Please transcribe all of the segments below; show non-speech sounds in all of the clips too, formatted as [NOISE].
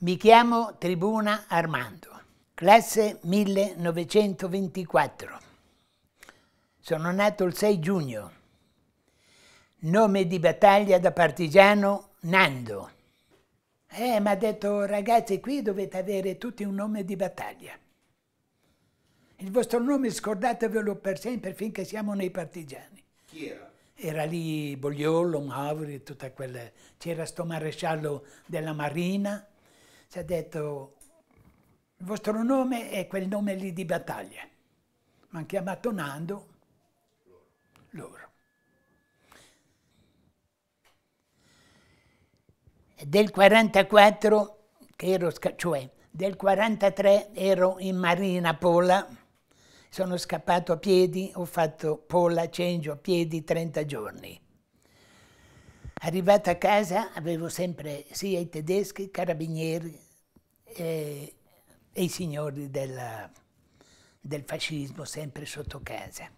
Mi chiamo Tribuna Armando, classe 1924. Sono nato il 6 giugno. Nome di battaglia da partigiano Nando. Eh, mi ha detto, ragazzi, qui dovete avere tutti un nome di battaglia. Il vostro nome scordatevelo per sempre finché siamo nei partigiani. Chi era? era lì Bogliolo, Mauri, tutta quella... c'era sto maresciallo della Marina, ci ha detto il vostro nome è quel nome lì di battaglia, mi hanno chiamato Nando, loro. Del 44, ero, cioè del 43 ero in Marina Pola, sono scappato a piedi, ho fatto Pola, Cengio a piedi 30 giorni. Arrivata a casa avevo sempre sia i tedeschi, i carabinieri e, e i signori della, del fascismo sempre sotto casa.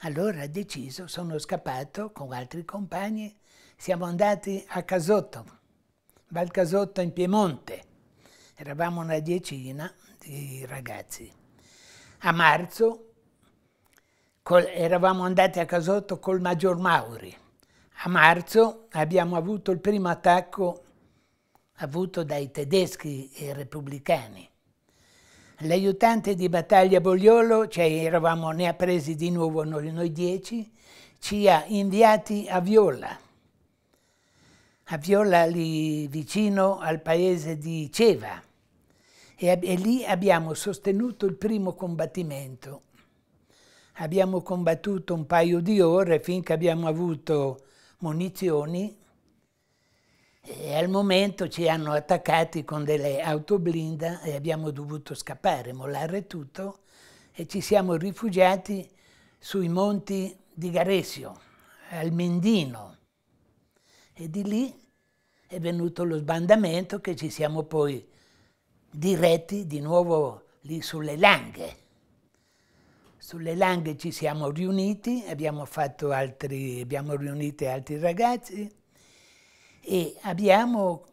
Allora ho deciso, sono scappato con altri compagni, siamo andati a Casotto, Val Casotto in Piemonte. Eravamo una diecina di ragazzi. A marzo col, eravamo andati a Casotto col Maggior Mauri a marzo abbiamo avuto il primo attacco avuto dai tedeschi e repubblicani. L'aiutante di battaglia Bogliolo, cioè eravamo, ne ha presi di nuovo noi, noi dieci, ci ha inviati a Viola, a Viola lì vicino al paese di Ceva, e, e lì abbiamo sostenuto il primo combattimento. Abbiamo combattuto un paio di ore finché abbiamo avuto munizioni e al momento ci hanno attaccati con delle autoblinda e abbiamo dovuto scappare, mollare tutto e ci siamo rifugiati sui monti di Garesio, al Mendino. E di lì è venuto lo sbandamento che ci siamo poi diretti di nuovo lì sulle Langhe. Sulle Langhe ci siamo riuniti, abbiamo, fatto altri, abbiamo riunito altri ragazzi e abbiamo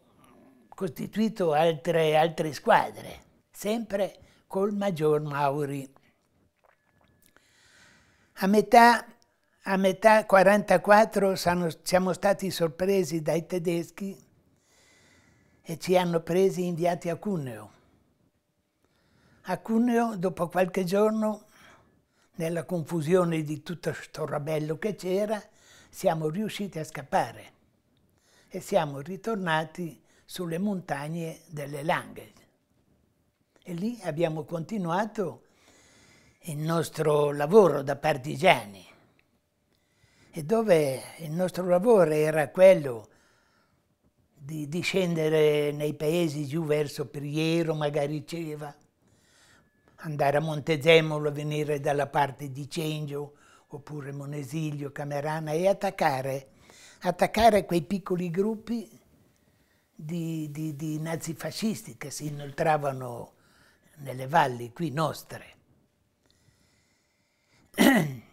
costituito altre, altre squadre, sempre col Maggior Mauri. A metà, a metà 44 sono, siamo stati sorpresi dai tedeschi e ci hanno presi e inviati a Cuneo. A Cuneo, dopo qualche giorno, nella confusione di tutto questo rabello che c'era, siamo riusciti a scappare e siamo ritornati sulle montagne delle Langhe. E lì abbiamo continuato il nostro lavoro da partigiani e dove il nostro lavoro era quello di discendere nei paesi giù verso Priero, magari Ceva, andare a Montezemolo, venire dalla parte di Cengio, oppure Monesiglio, Camerana, e attaccare, attaccare quei piccoli gruppi di, di, di nazifascisti che si inoltravano nelle valli qui nostre. [CLEARS THROAT]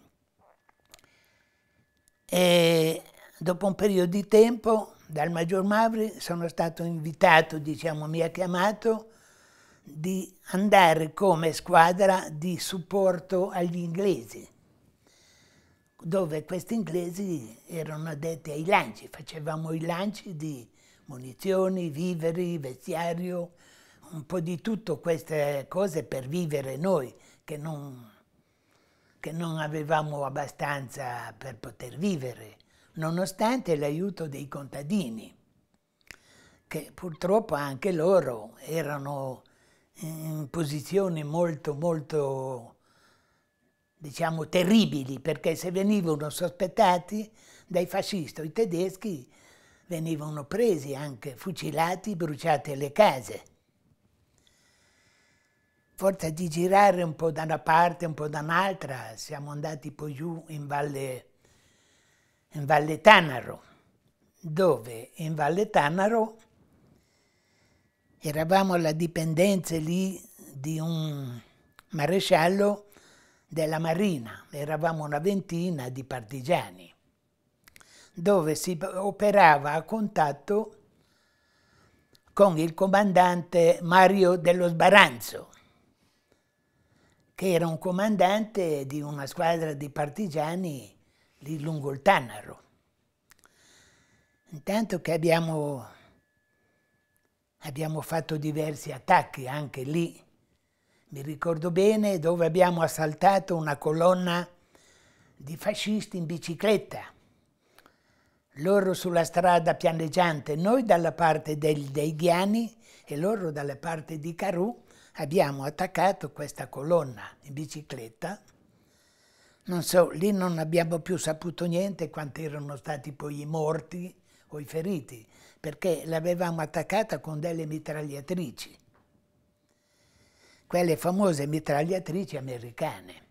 E dopo un periodo di tempo dal Maggior Mavri sono stato invitato, diciamo, mi ha chiamato di andare come squadra di supporto agli inglesi, dove questi inglesi erano addetti ai lanci, facevamo i lanci di munizioni, viveri, vestiario, un po' di tutto queste cose per vivere noi, che non, che non avevamo abbastanza per poter vivere, nonostante l'aiuto dei contadini, che purtroppo anche loro erano in posizioni molto, molto, diciamo, terribili, perché se venivano sospettati dai fascisti i tedeschi venivano presi anche, fucilati, bruciate le case. Forza di girare un po' da una parte, un po' da un'altra, siamo andati poi giù in Valle, in Valle Tanaro, dove in Valle Tanaro eravamo alla dipendenza lì di un maresciallo della Marina, eravamo una ventina di partigiani, dove si operava a contatto con il comandante Mario dello Sbaranzo, che era un comandante di una squadra di partigiani lì lungo il Tanaro. Intanto che abbiamo Abbiamo fatto diversi attacchi anche lì. Mi ricordo bene dove abbiamo assaltato una colonna di fascisti in bicicletta. Loro sulla strada pianeggiante, noi dalla parte del, dei Ghiani e loro dalla parte di Carù, abbiamo attaccato questa colonna in bicicletta. Non so, lì non abbiamo più saputo niente quanti erano stati poi i morti, o i feriti, perché l'avevamo attaccata con delle mitragliatrici, quelle famose mitragliatrici americane.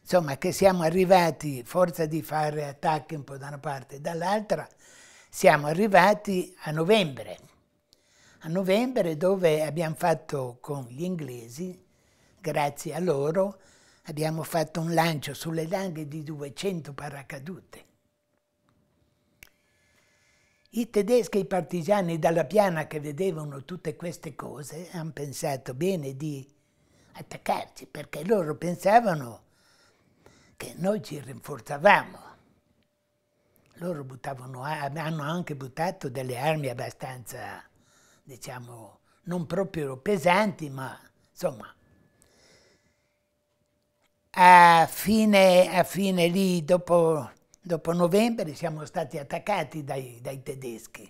Insomma, che siamo arrivati, forza di fare attacchi un po' da una parte e dall'altra, siamo arrivati a novembre, a novembre dove abbiamo fatto con gli inglesi, grazie a loro, abbiamo fatto un lancio sulle langhe di 200 paracadute. I tedeschi e i partigiani dalla piana che vedevano tutte queste cose hanno pensato bene di attaccarci perché loro pensavano che noi ci rinforzavamo. Loro buttavano, hanno anche buttato delle armi abbastanza, diciamo, non proprio pesanti, ma insomma. A fine, a fine lì, dopo Dopo novembre siamo stati attaccati dai, dai tedeschi.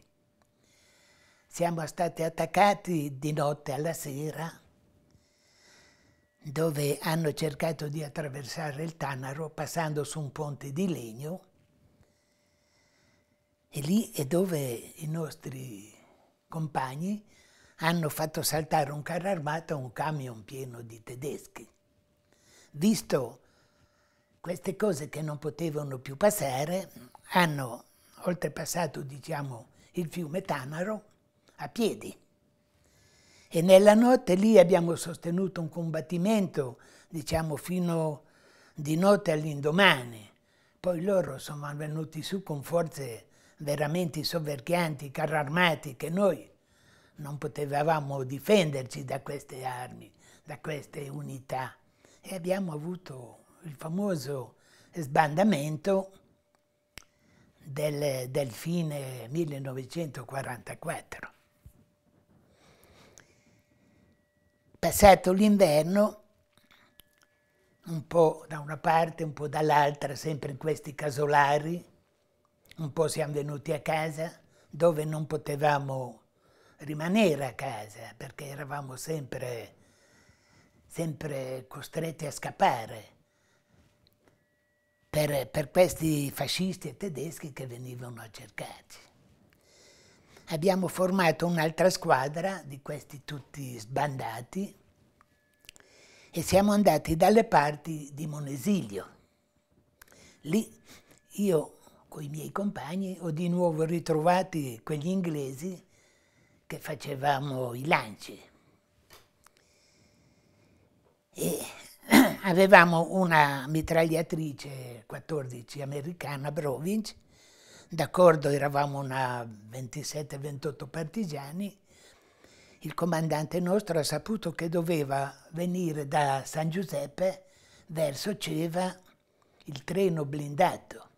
Siamo stati attaccati di notte alla sera, dove hanno cercato di attraversare il Tanaro passando su un ponte di legno e lì è dove i nostri compagni hanno fatto saltare un carro armato a un camion pieno di tedeschi. Visto queste cose che non potevano più passare hanno oltrepassato, diciamo, il fiume Tanaro a piedi. E nella notte lì abbiamo sostenuto un combattimento, diciamo, fino di notte all'indomani. Poi loro sono venuti su con forze veramente soverchianti, carri armati, che noi non potevamo difenderci da queste armi, da queste unità. E abbiamo avuto il famoso sbandamento del, del fine 1944. Passato l'inverno, un po' da una parte, un po' dall'altra, sempre in questi casolari, un po' siamo venuti a casa, dove non potevamo rimanere a casa, perché eravamo sempre, sempre costretti a scappare per, per questi fascisti e tedeschi che venivano a cercarci. Abbiamo formato un'altra squadra di questi tutti sbandati e siamo andati dalle parti di Monesilio. Lì io con i miei compagni ho di nuovo ritrovati quegli inglesi che facevamo i lanci. E avevamo una mitragliatrice 14 americana Brovinch, d'accordo eravamo una 27-28 partigiani, il comandante nostro ha saputo che doveva venire da San Giuseppe verso Ceva il treno blindato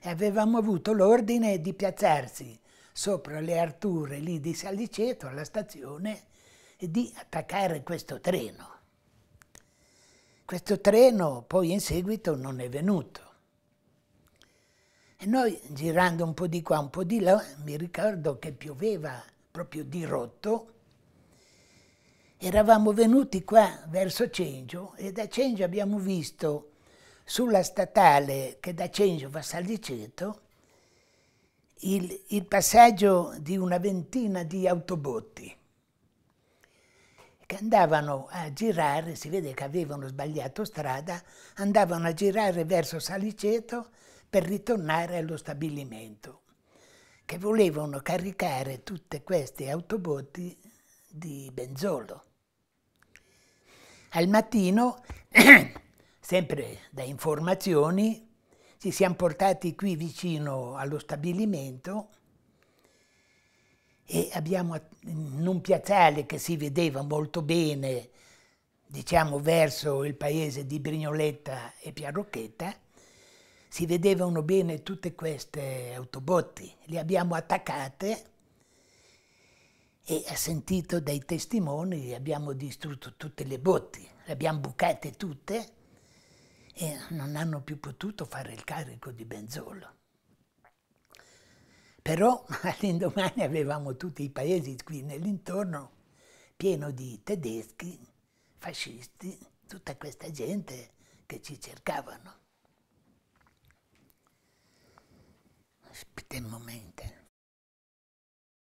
e avevamo avuto l'ordine di piazzarsi sopra le arture lì di Saliceto alla stazione e di attaccare questo treno. Questo treno poi in seguito non è venuto. E noi girando un po' di qua, un po' di là, mi ricordo che pioveva proprio di rotto, eravamo venuti qua verso Cengio e da Cengio abbiamo visto sulla statale che da Cengio va a Saliceto il, il passaggio di una ventina di autobotti che andavano a girare, si vede che avevano sbagliato strada, andavano a girare verso Saliceto per ritornare allo stabilimento, che volevano caricare tutte queste autobotti di benzolo. Al mattino, [CLEARS THROAT] sempre da informazioni, ci siamo portati qui vicino allo stabilimento e abbiamo in un piazzale che si vedeva molto bene, diciamo verso il paese di Brignoletta e Piarrocchetta, si vedevano bene tutte queste autobotti, le abbiamo attaccate e ha sentito dai testimoni abbiamo distrutto tutte le botti, le abbiamo bucate tutte e non hanno più potuto fare il carico di benzolo. Però [LAUGHS] all'indomani avevamo tutti i paesi qui nell'intorno pieno di tedeschi, fascisti, tutta questa gente che ci cercavano. un momento.